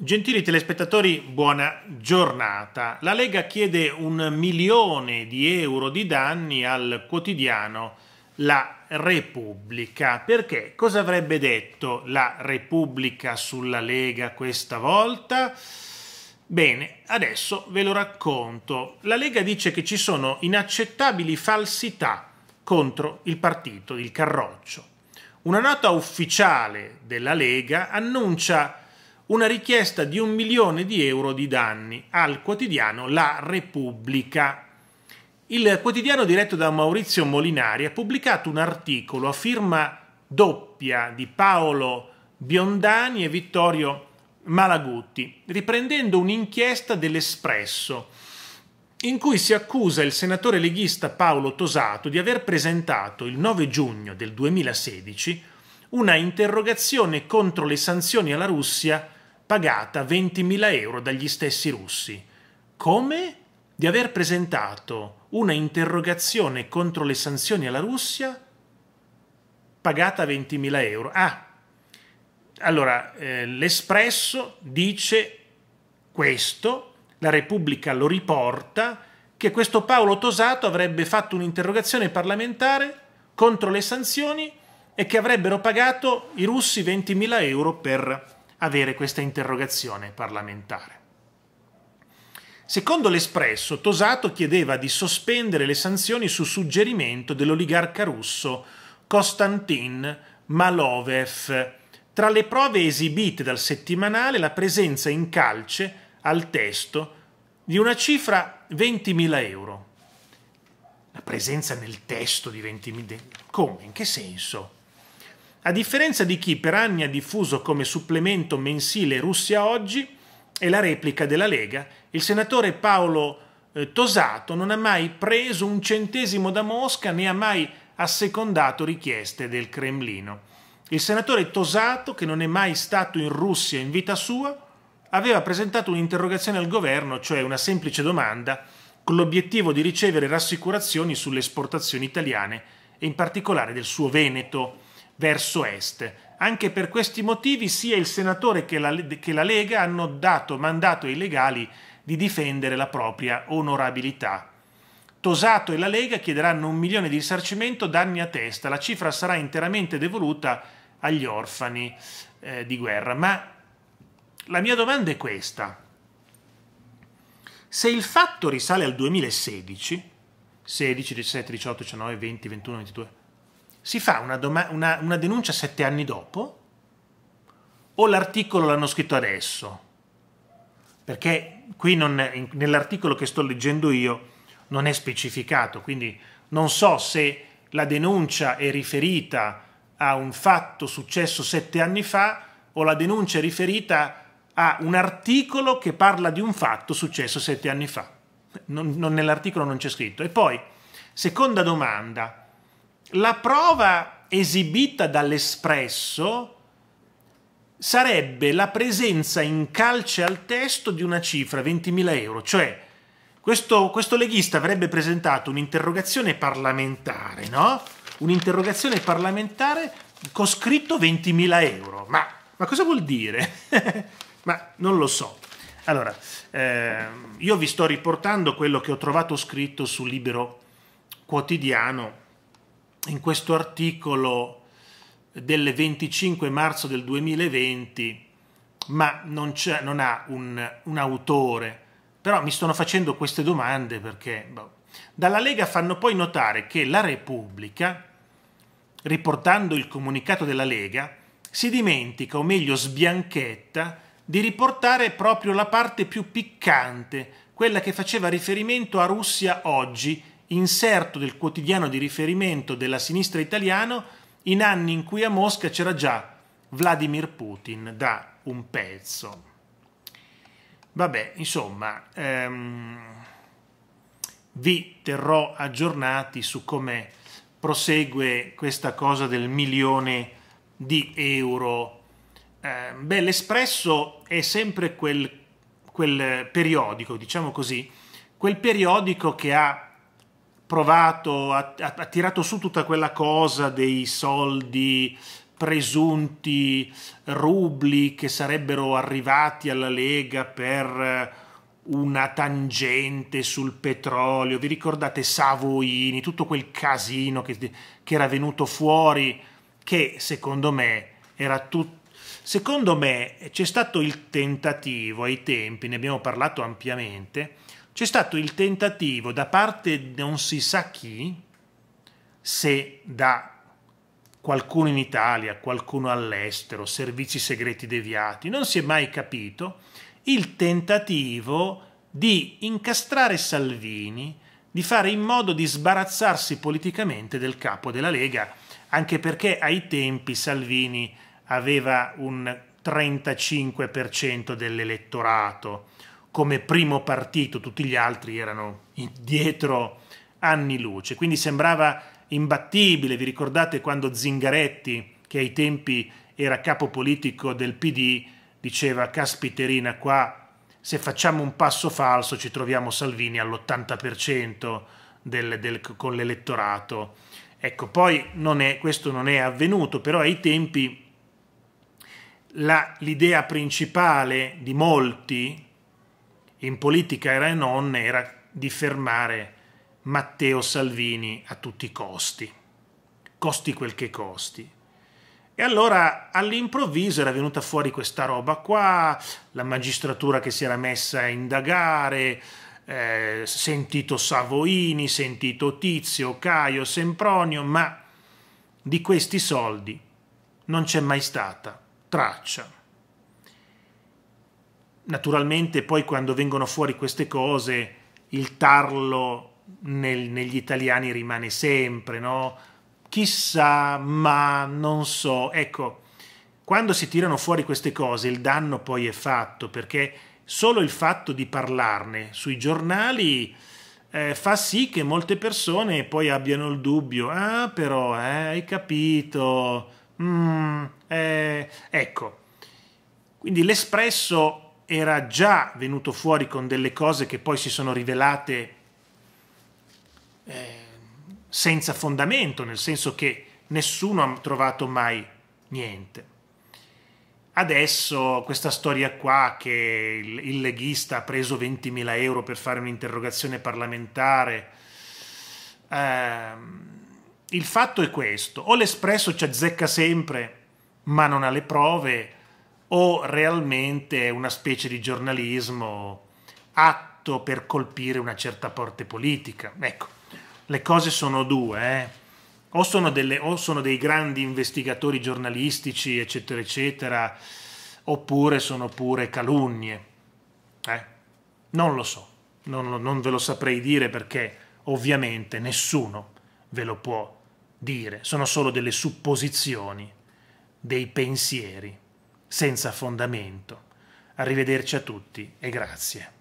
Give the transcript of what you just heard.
Gentili telespettatori, buona giornata. La Lega chiede un milione di euro di danni al quotidiano La Repubblica. Perché? Cosa avrebbe detto la Repubblica sulla Lega questa volta? Bene, adesso ve lo racconto. La Lega dice che ci sono inaccettabili falsità contro il partito, il Carroccio. Una nota ufficiale della Lega annuncia una richiesta di un milione di euro di danni al quotidiano La Repubblica. Il quotidiano diretto da Maurizio Molinari ha pubblicato un articolo a firma doppia di Paolo Biondani e Vittorio Malagutti, riprendendo un'inchiesta dell'Espresso in cui si accusa il senatore leghista Paolo Tosato di aver presentato il 9 giugno del 2016 una interrogazione contro le sanzioni alla Russia pagata 20.000 euro dagli stessi russi. Come? Di aver presentato una interrogazione contro le sanzioni alla Russia pagata 20.000 euro. Ah, allora eh, l'Espresso dice questo, la Repubblica lo riporta, che questo Paolo Tosato avrebbe fatto un'interrogazione parlamentare contro le sanzioni e che avrebbero pagato i russi 20.000 euro per avere questa interrogazione parlamentare. Secondo l'Espresso, Tosato chiedeva di sospendere le sanzioni su suggerimento dell'oligarca russo Konstantin Malovev. Tra le prove esibite dal settimanale la presenza in calce al testo di una cifra 20.000 euro. La presenza nel testo di 20.000 euro? Come? In che senso? A differenza di chi per anni ha diffuso come supplemento mensile Russia Oggi e la replica della Lega, il senatore Paolo eh, Tosato non ha mai preso un centesimo da Mosca né ha mai assecondato richieste del Cremlino. Il senatore Tosato, che non è mai stato in Russia in vita sua, aveva presentato un'interrogazione al governo, cioè una semplice domanda, con l'obiettivo di ricevere rassicurazioni sulle esportazioni italiane e in particolare del suo Veneto verso est. Anche per questi motivi sia il senatore che la, che la Lega hanno dato mandato ai legali di difendere la propria onorabilità. Tosato e la Lega chiederanno un milione di risarcimento danni a testa, la cifra sarà interamente devoluta agli orfani eh, di guerra. Ma la mia domanda è questa. Se il fatto risale al 2016, 16, 17, 18, 19, 20, 21, 22, si fa una, doma- una, una denuncia sette anni dopo o l'articolo l'hanno scritto adesso? Perché qui non, nell'articolo che sto leggendo io non è specificato, quindi non so se la denuncia è riferita a un fatto successo sette anni fa o la denuncia è riferita a un articolo che parla di un fatto successo sette anni fa. Non, non, nell'articolo non c'è scritto. E poi, seconda domanda, la prova esibita dall'espresso sarebbe la presenza in calce al testo di una cifra, 20.000 euro, cioè questo, questo leghista avrebbe presentato un'interrogazione parlamentare, no? Un'interrogazione parlamentare con scritto 20.000 euro, ma, ma cosa vuol dire? ma non lo so. Allora, eh, io vi sto riportando quello che ho trovato scritto su Libero Quotidiano in questo articolo del 25 marzo del 2020, ma non, non ha un, un, autore. Però mi stanno facendo queste domande perché... Boh. Dalla Lega fanno poi notare che la Repubblica, riportando il comunicato della Lega, si dimentica, o meglio sbianchetta, di riportare proprio la parte più piccante, quella che faceva riferimento a Russia oggi inserto del quotidiano di riferimento della sinistra italiana in anni in cui a Mosca c'era già Vladimir Putin da un pezzo. Vabbè, insomma, ehm, vi terrò aggiornati su come prosegue questa cosa del milione di euro. Eh, beh, l'Espresso è sempre quel, quel periodico, diciamo così, quel periodico che ha provato, ha, ha, tirato su tutta quella cosa dei soldi presunti rubli che sarebbero arrivati alla Lega per eh, una tangente sul petrolio. Vi ricordate Savoini, tutto quel casino che, che era venuto fuori, che secondo me era tutto Secondo me c'è stato il tentativo ai tempi, ne abbiamo parlato ampiamente, c'è stato il tentativo da parte non si sa chi, se da qualcuno in Italia, qualcuno all'estero, servizi segreti deviati, non si è mai capito, il tentativo di incastrare Salvini, di fare in modo di sbarazzarsi politicamente del capo della Lega, anche perché ai tempi Salvini aveva un 35% dell'elettorato, come primo partito, tutti gli altri erano dietro anni luce, quindi sembrava imbattibile. Vi ricordate quando Zingaretti, che ai tempi era capo politico del PD, diceva caspiterina qua se facciamo un passo falso ci troviamo Salvini all'80% del, del, con l'elettorato. Ecco, poi non è, questo non è avvenuto, però ai tempi l'idea principale di molti, in politica era e non era di fermare Matteo Salvini a tutti i costi, costi quel che costi. E allora all'improvviso era venuta fuori questa roba qua, la magistratura che si era messa a indagare, eh, sentito Savoini, sentito Tizio, Caio, Sempronio, ma di questi soldi non c'è mai stata traccia naturalmente poi quando vengono fuori queste cose il tarlo nel, negli italiani rimane sempre, no? Chissà, ma non so. Ecco, quando si tirano fuori queste cose il danno poi è fatto perché solo il fatto di parlarne sui giornali eh, fa sì che molte persone poi abbiano il dubbio, ah però, eh, hai capito, mm, eh, ecco. Quindi l'espresso era già venuto fuori con delle cose che poi si sono rivelate eh, senza fondamento, nel senso che nessuno ha trovato mai niente. Adesso questa storia qua che il, il leghista ha preso 20.000 euro per fare un'interrogazione parlamentare, eh, il fatto è questo, o l'espresso ci azzecca sempre ma non ha le prove, o realmente è una specie di giornalismo atto per colpire una certa parte politica. Ecco, le cose sono due, eh? o, sono delle, o sono dei grandi investigatori giornalistici, eccetera, eccetera, oppure sono pure calunnie. Eh? Non lo so, non, non ve lo saprei dire perché ovviamente nessuno ve lo può dire, sono solo delle supposizioni, dei pensieri senza fondamento. Arrivederci a tutti e grazie.